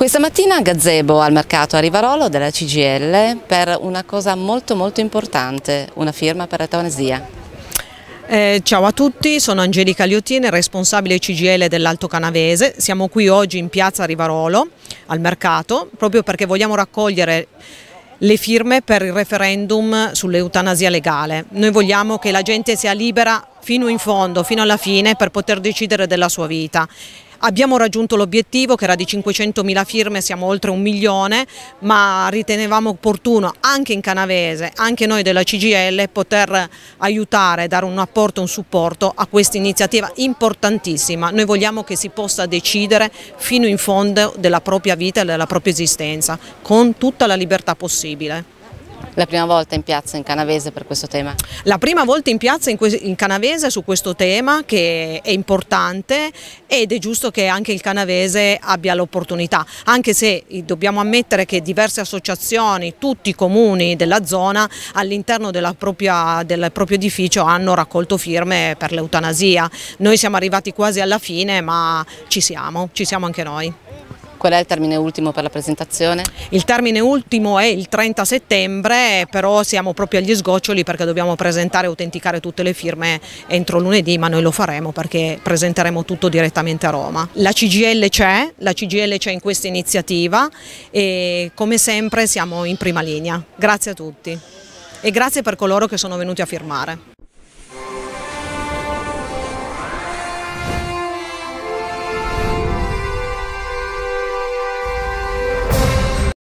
Questa mattina gazebo al mercato a Rivarolo della CGL per una cosa molto molto importante, una firma per l'eutanasia. Eh, ciao a tutti, sono Angelica Liottine, responsabile CGL dell'Alto Canavese. Siamo qui oggi in piazza Rivarolo, al mercato, proprio perché vogliamo raccogliere le firme per il referendum sull'eutanasia legale. Noi vogliamo che la gente sia libera fino in fondo, fino alla fine, per poter decidere della sua vita. Abbiamo raggiunto l'obiettivo che era di 500.000 firme, siamo oltre un milione, ma ritenevamo opportuno anche in canavese, anche noi della CGL, poter aiutare, dare un apporto, un supporto a questa iniziativa importantissima. Noi vogliamo che si possa decidere fino in fondo della propria vita e della propria esistenza, con tutta la libertà possibile. La prima volta in piazza in Canavese per questo tema? La prima volta in piazza in, in Canavese su questo tema che è importante ed è giusto che anche il Canavese abbia l'opportunità, anche se dobbiamo ammettere che diverse associazioni, tutti i comuni della zona all'interno del proprio edificio hanno raccolto firme per l'eutanasia. Noi siamo arrivati quasi alla fine ma ci siamo, ci siamo anche noi. Qual è il termine ultimo per la presentazione? Il termine ultimo è il 30 settembre, però siamo proprio agli sgoccioli perché dobbiamo presentare e autenticare tutte le firme entro lunedì, ma noi lo faremo perché presenteremo tutto direttamente a Roma. La CGL c'è, la CGL c'è in questa iniziativa e come sempre siamo in prima linea. Grazie a tutti e grazie per coloro che sono venuti a firmare.